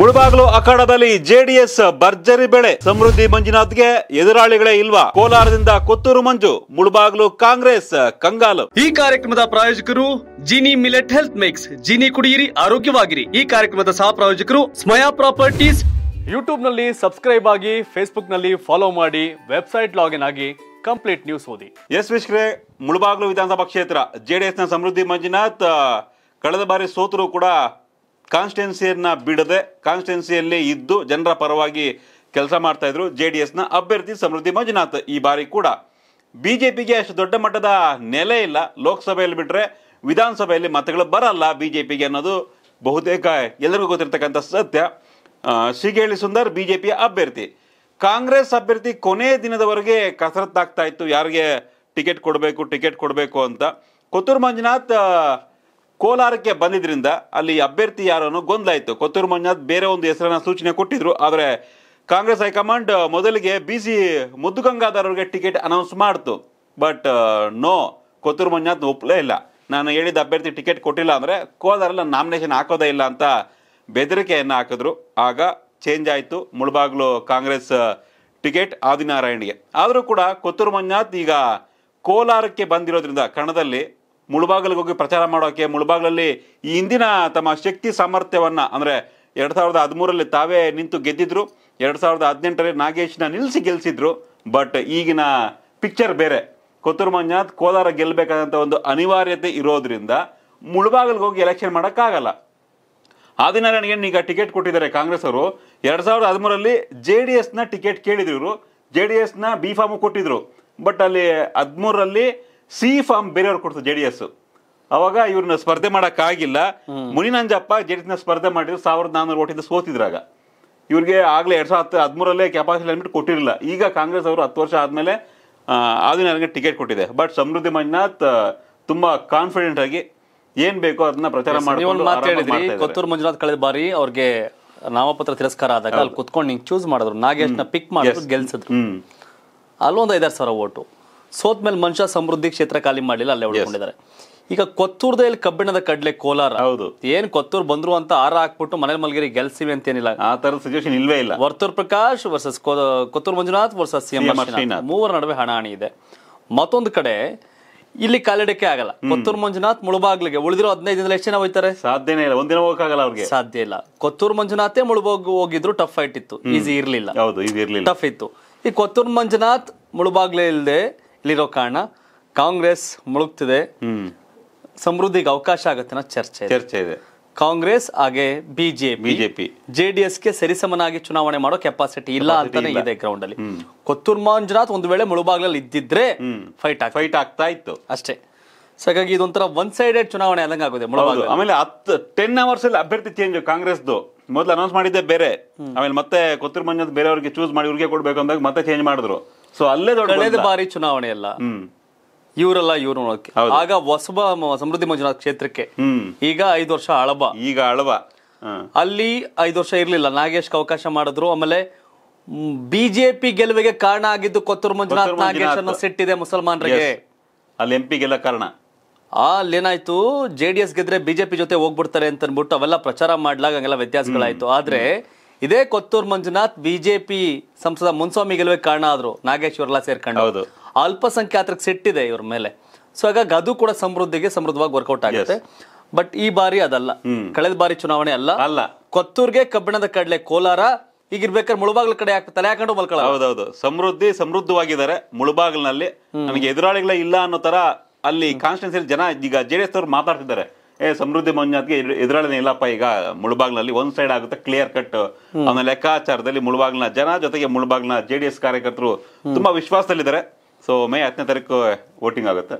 Mulbagal ಅಖಾಡದಲ್ಲಿ JDS ಭರ್ಜರಿ ಬೆಳೆ ಸಮೃದ್ಧಿ ಮಂಜುನಾಥ್ಗೆ ಎದುರಾಳಿಗಳೇ ಇಲ್ವಾ ಕೋಲಾರದಿಂದ ಕೊತ್ತೂರು ಮಂಜು ಮುಳುಬಾಗ್ಲು ಕಾಂಗ್ರೆಸ್ ಕಂಗಾಲು ಈ ಕಾರ್ಯಕ್ರಮದ ಪ್ರಾಯೋಜಕರು Gini millet health mix Gini ಕುಡಿಯಿರಿ ಆರೋಗ್ಯವಾಗಿರಿ ಈ ಕಾರ್ಯಕ್ರಮದ ಸಹ ಪ್ರಾಯೋಜಕರು ಸ್ಮಯಾ ಪ್ರಾಪರ್ಟೀಸ್ ಯೂಟ್ಯೂಬ್ ನಲ್ಲಿ ಸಬ್ಸ್ಕ್ರೈಬ್ ಆಗಿ ಫೇಸ್ಬುಕ್ ನಲ್ಲಿ ಫಾಲೋ ಮಾಡಿ ವೆಬ್ಸೈಟ್ ಲಾಗಿನ್ ಆಗಿ ಕಂಪ್ಲೀಟ್ ನ್ಯೂಸ್ ಓದಿ ಎಸ್ ವಿಶ್ರೆ ಮುಳಬಾಗಿಲು ವಿಧಾನಸಭಾ ಕ್ಷೇತ್ರ ಜೆಡಿಎಸ್ನ ಸಮೃದ್ಧಿ ಮಂಜುನಾಥ್ ಕಳೆದ ಬಾರಿ ಸೋತರು ಕೂಡ ಕಾನ್ಸ್ಟೆನ್ಸಿಯನ್ನು ಬಿಡದೆ ಕಾನ್ಸ್ಟೆನ್ಸಿಯಲ್ಲಿ ಇದ್ದು ಜನರ ಪರವಾಗಿ ಕೆಲಸ ಮಾಡ್ತಾಯಿದ್ರು ಜೆ ಡಿ ಎಸ್ನ ಅಭ್ಯರ್ಥಿ ಸಮೃದ್ಧಿ ಮಂಜುನಾಥ್ ಈ ಬಾರಿ ಕೂಡ ಬಿ ಜೆ ಪಿಗೆ ಅಷ್ಟು ದೊಡ್ಡ ಮಟ್ಟದ ನೆಲೆ ಇಲ್ಲ ಲೋಕಸಭೆಯಲ್ಲಿ ಬಿಟ್ಟರೆ ವಿಧಾನಸಭೆಯಲ್ಲಿ ಮತಗಳು ಬರಲ್ಲ ಬಿ ಜೆ ಪಿಗೆ ಅನ್ನೋದು ಬಹುತೇಕ ಎಲ್ಲರಿಗೂ ಗೊತ್ತಿರತಕ್ಕಂಥ ಸತ್ಯ ಸಿಗೇಳಿ ಸುಂದರ್ ಬಿ ಜೆ ಪಿಯ ಅಭ್ಯರ್ಥಿ ಕಾಂಗ್ರೆಸ್ ಅಭ್ಯರ್ಥಿ ಕೊನೆಯ ದಿನದವರೆಗೆ ಕಸರತ್ತಾಗ್ತಾ ಇತ್ತು ಯಾರಿಗೆ ಟಿಕೆಟ್ ಕೊಡಬೇಕು ಟಿಕೆಟ್ ಕೊಡಬೇಕು ಅಂತ ಕೊತ್ತೂರು ಮಂಜುನಾಥ್ ಕೋಲಾರಕ್ಕೆ ಬಂದಿದ್ದರಿಂದ ಅಲ್ಲಿ ಅಭ್ಯರ್ಥಿ ಯಾರನ್ನು ಗೊಂದಲ ಇತ್ತು ಕೊತ್ತೂರು ಮಂಜುನಾಥ್ ಬೇರೆ ಒಂದು ಹೆಸರನ್ನ ಸೂಚನೆ ಕೊಟ್ಟಿದ್ರು ಆದರೆ ಕಾಂಗ್ರೆಸ್ ಹೈಕಮಾಂಡ್ ಮೊದಲಿಗೆ ಬಿ ಸಿ ಮುದ್ದುಗಂಗಾಧರ್ ಅವರಿಗೆ ಟಿಕೆಟ್ ಅನೌನ್ಸ್ ಮಾಡ್ತು ಬಟ್ ನೋ ಕೊತ್ತೂರು ಮಂಜುನಾಥ್ ಒಪ್ಪಲೇ ಇಲ್ಲ ನಾನು ಹೇಳಿದ ಅಭ್ಯರ್ಥಿ ಟಿಕೆಟ್ ಕೊಟ್ಟಿಲ್ಲ ಅಂದರೆ ಕೋಲಾರಲ್ಲ ನಾಮಿನೇಷನ್ ಹಾಕೋದೇ ಇಲ್ಲ ಅಂತ ಬೆದರಿಕೆಯನ್ನು ಹಾಕಿದ್ರು ಆಗ ಚೇಂಜ್ ಆಯಿತು ಮುಳಬಾಗ್ಲು ಕಾಂಗ್ರೆಸ್ ಟಿಕೆಟ್ ಆದಿನಾರಾಯಣ್ಗೆ ಆದರೂ ಕೂಡ ಕೊತ್ತೂರು ಮಂಜುನಾಥ್ ಈಗ ಕೋಲಾರಕ್ಕೆ ಬಂದಿರೋದ್ರಿಂದ ಕಣದಲ್ಲಿ ಮುಳುಬಾಗಲಿಗೆ ಹೋಗಿ ಪ್ರಚಾರ ಮಾಡೋಕ್ಕೆ ಮುಳುಬಾಗಲಲ್ಲಿ ಈ ಹಿಂದಿನ ತಮ್ಮ ಶಕ್ತಿ ಸಾಮರ್ಥ್ಯವನ್ನು ಅಂದರೆ ಎರಡು ಸಾವಿರದ ಹದಿಮೂರಲ್ಲಿ ತಾವೇ ನಿಂತು ಗೆದ್ದಿದ್ರು ಎರಡು ಸಾವಿರದ ಹದಿನೆಂಟರಲ್ಲಿ ನಾಗೇಶ್ನ ನಿಲ್ಲಿಸಿ ಗೆಲ್ಲಿಸಿದ್ರು ಬಟ್ ಈಗಿನ ಪಿಕ್ಚರ್ ಬೇರೆ ಕೊತ್ತೂರು ಮಂಜುನಾಥ್ ಕೋಲಾರ ಗೆಲ್ಲಬೇಕಾದಂಥ ಒಂದು ಅನಿವಾರ್ಯತೆ ಇರೋದ್ರಿಂದ ಮುಳುಬಾಗಲಿಗೆ ಹೋಗಿ ಎಲೆಕ್ಷನ್ ಮಾಡೋಕ್ಕಾಗಲ್ಲ ಆದಿನಾರಾಯಣಗೇನು ಈಗ ಟಿಕೆಟ್ ಕೊಟ್ಟಿದ್ದಾರೆ ಕಾಂಗ್ರೆಸ್ ಅವರು ಎರಡು ಸಾವಿರದ ಹದಿಮೂರಲ್ಲಿ ಜೆ ಡಿ ಎಸ್ನ ಟಿಕೆಟ್ ಕೇಳಿದ್ರು ಜೆ ಡಿ ಎಸ್ನ ಬಿ ಫಾರ್ಮು ಕೊಟ್ಟಿದ್ರು ಬಟ್ ಅಲ್ಲಿ ಹದಿಮೂರರಲ್ಲಿ ಸಿ ಫಾರ್ಮ್ ಬೇರೆಯವ್ರು ಕೊಡ್ತು ಜೆ ಡಿ ಎಸ್ ಅವಾಗ ಇವ್ರನ್ನ ಸ್ಪರ್ಧೆ ಮಾಡೋಕ್ಕಾಗಿಲ್ಲ ಮುನಿನಂಜಪ್ಪ ಜೆ ಡಿ ನ ಸ್ಪರ್ಧೆ ಮಾಡಿದ್ರು ಸಾವಿರದ ನಾನ್ನೂರು ಓಟಿಂದ ಸೋತಿದ್ರಾಗ ಇವ್ರಿಗೆ ಆಗ್ಲೇ ಎರಡ್ ಸಾವಿರದ ಹತ್ತು ಹದಿಮೂರಲ್ಲೇ ಕೆಪಾಸಿಟಿ ಲಿಮಿಟ್ ಕೊಟ್ಟಿರಲಿಲ್ಲ ಈಗ ಕಾಂಗ್ರೆಸ್ ಅವರು ಹತ್ತು ವರ್ಷ ಆದಮೇಲೆ ನನಗೆ ಟಿಕೆಟ್ ಕೊಟ್ಟಿದೆ ಬಟ್ ಸಮೃದ್ಧಿ ಮಂಜುನಾಥ್ ತುಂಬಾ ಕಾನ್ಫಿಡೆಂಟ್ ಆಗಿ ಏನ್ ಬೇಕೋ ಅದನ್ನ ಪ್ರಚಾರ ಮಾಡಿ ಕೊತ್ತೂರು ಮಂಜುನಾಥ್ ಕಳೆದ ಬಾರಿ ಅವ್ರಿಗೆ ನಾಮಪತ್ರ ತಿರಸ್ಕಾರ ಆದಾಗ ಅಲ್ಲಿ ಕುತ್ಕೊಂಡು ಹಿಂಗೆ ಚೂಸ್ ಮಾಡಿದ್ರು ನಾಗೇಶ್ನ ಪಿಕ್ ಮಾಡಿದ್ರು ಗೆಲ್ಸಿದ್ರು ಅಲ್ಲೊಂದು ಐದಾರು ಸಾವಿರ ಓಟು ಸೋತ್ ಮೇಲೆ ಮನುಷ್ಯ ಸಮೃದ್ಧಿ ಕ್ಷೇತ್ರ ಖಾಲಿ ಮಾಡಲಿಲ್ಲ ಅಲ್ಲೇ ಉಳ್ಕೊಂಡಿದ್ದಾರೆ ಈಗ ಕೊತ್ತೂರ್ದಲ್ಲಿ ಕಬ್ಬಿಣದ ಕಡ್ಲೆ ಕೋಲಾರ ಹೌದು ಏನ್ ಕೊತ್ತೂರ್ ಬಂದ್ರು ಅಂತ ಆರ ಹಾಕ್ಬಿಟ್ಟು ಮನೆ ಮಲ್ಗಿರಿ ಗೆಲ್ಸಿವಿ ಅಂತ ಏನಿಲ್ಲ ಆ ತರ ಸಿಚುಯೇಷನ್ ಇಲ್ವೇ ಇಲ್ಲ Varthur Prakash versus Kothur Manjunath versus C M ಮೂವರ ನಡುವೆ ಹಣಾಣಿ ಇದೆ ಮತ್ತೊಂದು ಕಡೆ ಇಲ್ಲಿ ಕಾಲಿಡಕ್ಕೆ ಆಗಲ್ಲ ಕೊತ್ತೂರ್ ಮಂಜುನಾಥ್ ಮುಳುಬಾಗ್ಲಿಗೆ ಉಳಿದಿರೋ ಹದಿನೈದು ದಿನ ಎಷ್ಟು ಜನ ಹೋಯ್ತಾರೆ ಸಾಧ್ಯನೇ ಇಲ್ಲ ಒಂದಿನ ಹೋಗಕ್ಕಾಗಲ್ಲ ಅವ್ರಿಗೆ ಸಾಧ್ಯ ಇಲ್ಲ ಕೊತ್ತೂರ್ ಮಂಜುನಾಥೇ ಮುಳುಬಾಗ್ ಹೋಗಿದ್ರು ಟಫ್ ಫೈಟ್ ಇತ್ತು ಈಸಿ ಇರ್ಲಿಲ್ಲ ಹೌದು ಈಸಿ ಇರ್ಲಿಲ್ಲ ಟಫ್ ಇತ್ತು ಈ ಕೊತ್ತೂರ್ ಮಂಜುನಾಥ್ ಮುಳುಬಾಗ್ಲೆ ಇಲ್ಲದೆ ಇಲ್ಲಿರೋ ಕಾರಣ ಕಾಂಗ್ರೆಸ್ ಮುಳುಗ್ತಿದೆ ಸಮೃದ್ಧಿಗೆ ಅವಕಾಶ ಆಗುತ್ತೆ ಚರ್ಚೆ ಚರ್ಚೆ ಇದೆ ಕಾಂಗ್ರೆಸ್ ಹಾಗೆ ಬಿಜೆಪಿ ಬಿಜೆಪಿ ಗೆ ಸರಿಸಮನಾಗಿ ಚುನಾವಣೆ ಮಾಡೋ ಕೆಪಾಸಿಟಿ ಇಲ್ಲ ಅಂತಾನೆ ಇದೆ ಗ್ರೌಂಡ್ ಅಲ್ಲಿ ಕೊತ್ತೂರ್ ಮಂಜುನಾಥ್ ಒಂದು ವೇಳೆ ಮುಳುಬಾಗ್ಲಲ್ಲಿ ಇದ್ದಿದ್ರೆ ಫೈಟ್ ಫೈಟ್ ಆಗ್ತಾ ಇತ್ತು ಅಷ್ಟೇ ಸೊ ಹಾಗಾಗಿ ಇದೊಂಥರ ಒನ್ ಸೈಡೆಡ್ ಚುನಾವಣೆ ಆದಂಗೆ ಆಗುತ್ತೆ ಆಮೇಲೆ ಹತ್ತು ಟೆನ್ ಅವರ್ಸ್ ಅಲ್ಲಿ ಅಭ್ಯರ್ಥಿ ಚೇಂಜ್ ಕಾಂಗ್ರೆಸ್ದು ಮೊದಲು ಅನೌನ್ಸ್ ಮಾಡಿದ್ದೆ ಬೇರೆ ಆಮೇಲೆ ಮತ್ತೆ ಕೊತ್ತೂರ್ ಮಂಜುನಾಥ್ ಬೇರೆಯವ್ರಿಗೆ ಚೂಸ್ ಮಾಡಿ ಇವ್ರಿಗೆ ಕೊಡ್ಬೇಕು ಅಂದಾಗ ಮತ್ತೆ ಚೇಂಜ್ ಮಾಡಿದ್ರು ಸೊ ಅಲ್ಲೇ ದೊಡ್ಡ ಬಾರಿ ಚುನಾವಣೆ ಅಲ್ಲ ಇವರಲ್ಲ ನೋಡಕ್ಕೆ ಆಗ ಹೊಸಬ ಸಮೃದ್ಧಿ ಮಂಜುನಾಥ್ ಕ್ಷೇತ್ರಕ್ಕೆ ಈಗ ಐದು ವರ್ಷ ಅಳಬ ಈಗ ಅಳಬ ಅಲ್ಲಿ ಐದು ವರ್ಷ ಇರಲಿಲ್ಲ ನಾಗೇಶ್ ಅವಕಾಶ ಮಾಡಿದ್ರು ಆಮೇಲೆ ಬಿಜೆಪಿ ಗೆಲುವಿಗೆ ಕಾರಣ ಆಗಿದ್ದು ಕೊತ್ತೂರು ಮಂಜುನಾಥ್ ನಾಗೇಶ್ ಅನ್ನೋ ಸೆಟ್ ಇದೆ ಮುಸಲ್ಮಾನರಿಗೆ ಅಲ್ಲಿ ಗೆಲ್ಲ ಕಾರಣ ಅಲ್ಲೇನಾಯ್ತು ಜೆ ಡಿ ಎಸ್ ಗೆದ್ರೆ ಬಿಜೆಪಿ ಜೊತೆ ಹೋಗ್ಬಿಡ್ತಾರೆ ಅಂತ ಅನ್ಬಿಟ್ಟು ಅವೆಲ್ಲ ಪ್ರಚಾರ ಮಾಡ್ಲಾಗ ಹಂಗೆಲ್ಲ ವ್ಯತ್ಯಾಸಗಳಾಯ್ತು ಆದ್ರೆ ಇದೇ ಕೊತ್ತೂರು ಮಂಜುನಾಥ್ ಬಿಜೆಪಿ ಸಂಸದ ಮುನ್ಸ್ವಾಮಿ ಗೆಲುವಿಗೆ ಕಾರಣ ಆದ್ರು ನಾಗೇಶ್ವರ್ಲಾ ಸೇರ್ಕೊಂಡು ಹೌದು ಅಲ್ಪಸಂಖ್ಯಾತರಿಗೆ ಸಿಟ್ಟಿದೆ ಇವ್ರ ಮೇಲೆ ಸೊ ಹಾಗಾಗಿ ಅದು ಕೂಡ ಸಮೃದ್ಧಿಗೆ ಸಮೃದ್ಧವಾಗಿ ವರ್ಕೌಟ್ ಆಗುತ್ತೆ ಬಟ್ ಈ ಬಾರಿ ಅದಲ್ಲ ಕಳೆದ ಬಾರಿ ಚುನಾವಣೆ ಅಲ್ಲ ಅಲ್ಲ ಕೊತ್ತೂರ್ಗೆ ಕಬ್ಬಿಣದ ಕಡಲೆ ಕೋಲಾರ ಈಗ ಇರ್ಬೇಕಾದ್ರೆ ಮುಳುಬಾಗ್ಲ ಕಡೆ ಯಾಕೆ ತಲೆ ಹಾಕೊಂಡು ಹೌದು ಹೌದೌದು ಸಮೃದ್ಧಿ ಸಮೃದ್ಧವಾಗಿದ್ದಾರೆ ಮುಳುಬಾಗಿಲಿನಲ್ಲಿ ನಮಗೆ ಎದುರಾಳಿಗಳೇ ಇಲ್ಲ ಅನ್ನೋ ತರ ಅಲ್ಲಿ ಕಾನ್ಸ್ಟಿಟ್ಯೂನ್ಸಿಯಲ್ಲಿ ಜನ ಈಗ ಎಸ್ ಅವರು ಮಾತಾಡ್ತಿದ್ದಾರೆ ಏ ಸಮೃದ್ಧಿ ಮಂಜುನಾಥ್ಗೆ ಎದುರಾಳಿನೇ ಇಲ್ಲಪ್ಪ ಈಗ ಮುಳಬಾಗ್ನಲ್ಲಿ ಒಂದ್ ಸೈಡ್ ಆಗುತ್ತೆ ಕ್ಲಿಯರ್ ಕಟ್ ಅವನ ಲೆಕ್ಕಾಚಾರದಲ್ಲಿ ಮುಳುಬಾಗ್ಲಿನ ಜನ ಜೊತೆಗೆ ಮುಳುಬಾಗ್ನ ಜೆ ಡಿ ಎಸ್ ಕಾರ್ಯಕರ್ತರು ತುಂಬಾ ವಿಶ್ವಾಸದಲ್ಲಿದ್ದಾರೆ ಸೊ ಮೇ ಹತ್ತನೇ ತಾರೀಕು ವೋಟಿಂಗ್ ಆಗುತ್ತೆ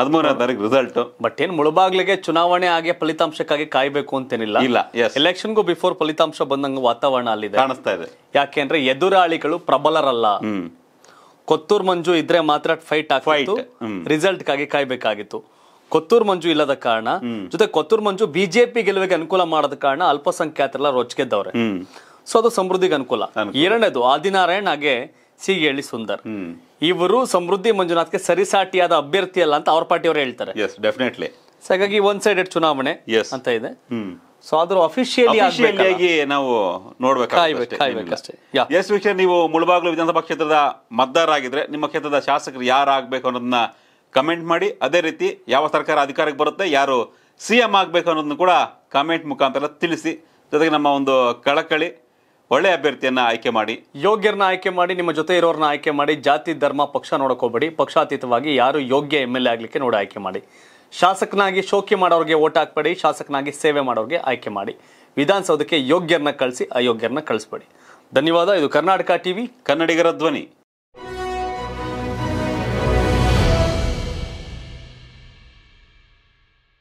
ಹದಿಮೂರನೇ ತಾರೀಕು ರಿಸಲ್ಟ್ ಬಟ್ ಏನ್ ಮುಳುಬಾಗ್ಲಿಗೆ ಚುನಾವಣೆ ಆಗಿ ಫಲಿತಾಂಶಕ್ಕಾಗಿ ಕಾಯ್ಬೇಕು ಅಂತೇನಿಲ್ಲ ಇಲ್ಲ ಎಲೆಕ್ಷನ್ಗೂ ಬಿಫೋರ್ ಫಲಿತಾಂಶ ಬಂದಂಗ ವಾತಾವರಣ ಅಲ್ಲಿದೆ ಕಾಣಿಸ್ತಾ ಇದೆ ಯಾಕೆಂದ್ರೆ ಎದುರಾಳಿಗಳು ಪ್ರಬಲರಲ್ಲ ಕೊತ್ತೂರ್ ಮಂಜು ಇದ್ರೆ ಮಾತ್ರ ಫೈಟ್ ರಿಸಲ್ಟ್ ಕಾಗಿ ಕಾಯ್ಬೇಕಾಗಿತ್ತು ಕೊತ್ತೂರ್ ಮಂಜು ಇಲ್ಲದ ಕಾರಣ ಜೊತೆ ಕೊತ್ತೂರ್ ಮಂಜು ಬಿಜೆಪಿ ಗೆಲುವಿಗೆ ಅನುಕೂಲ ಮಾಡದ ಕಾರಣ ಅಲ್ಪಸಂಖ್ಯಾತರೆಲ್ಲ ರೊಚ್ಗೆದ್ದವ್ರೆ ಸೊ ಅದು ಸಮೃದ್ಧಿಗೆ ಅನುಕೂಲ ಎರಡನೇದು ಆದಿನಾರಾಯಣ್ ಹಾಗೆ ಹೇಳಿ ಸುಂದರ್ ಇವರು ಸಮೃದ್ಧಿ ಮಂಜುನಾಥ್ಗೆ ಸರಿಸಾಟಿಯಾದ ಅಭ್ಯರ್ಥಿ ಅಲ್ಲ ಅಂತ ಅವ್ರ ಪಾರ್ಟಿ ಹೇಳ್ತಾರೆ ಡೆಫಿನೆಟ್ಲಿ ಹಾಗಾಗಿ ಒನ್ ಸೈಡೆಡ್ ಚುನಾವಣೆ ಅಂತ ಇದೆ ಸೊ ಆದ್ರೂ ಅಫಿಷಿಯಲಿ ನಾವು ನೋಡ್ಬೇಕು ನೀವು ಮುಳಬಾಗ್ಲು ವಿಧಾನಸಭಾ ಕ್ಷೇತ್ರದ ಆಗಿದ್ರೆ ನಿಮ್ಮ ಕ್ಷೇತ್ರದ ಶಾಸಕರು ಯಾರಾಗಬೇಕು ಅನ್ನೋದನ್ನ ಕಮೆಂಟ್ ಮಾಡಿ ಅದೇ ರೀತಿ ಯಾವ ಸರ್ಕಾರ ಅಧಿಕಾರಕ್ಕೆ ಬರುತ್ತೆ ಯಾರು ಸಿ ಎಂ ಆಗಬೇಕು ಅನ್ನೋದನ್ನು ಕೂಡ ಕಮೆಂಟ್ ಮುಖಾಂತರ ತಿಳಿಸಿ ಜೊತೆಗೆ ನಮ್ಮ ಒಂದು ಕಳಕಳಿ ಒಳ್ಳೆ ಅಭ್ಯರ್ಥಿಯನ್ನು ಆಯ್ಕೆ ಮಾಡಿ ಯೋಗ್ಯರನ್ನ ಆಯ್ಕೆ ಮಾಡಿ ನಿಮ್ಮ ಜೊತೆ ಇರೋರನ್ನ ಆಯ್ಕೆ ಮಾಡಿ ಜಾತಿ ಧರ್ಮ ಪಕ್ಷ ನೋಡ್ಕೋಬೇಡಿ ಪಕ್ಷಾತೀತವಾಗಿ ಯಾರು ಯೋಗ್ಯ ಎಮ್ ಎಲ್ ಎ ಆಗಲಿಕ್ಕೆ ನೋಡಿ ಆಯ್ಕೆ ಮಾಡಿ ಶಾಸಕನಾಗಿ ಶೋಕಿ ಮಾಡೋರಿಗೆ ಓಟ್ ಹಾಕ್ಬೇಡಿ ಶಾಸಕನಾಗಿ ಸೇವೆ ಮಾಡೋರಿಗೆ ಆಯ್ಕೆ ಮಾಡಿ ವಿಧಾನಸೌಧಕ್ಕೆ ಯೋಗ್ಯರನ್ನ ಕಳಿಸಿ ಅಯೋಗ್ಯರನ್ನ ಕಳಿಸ್ಬೇಡಿ ಧನ್ಯವಾದ ಇದು ಕರ್ನಾಟಕ ಟಿವಿ ಕನ್ನಡಿಗರ ಧ್ವನಿ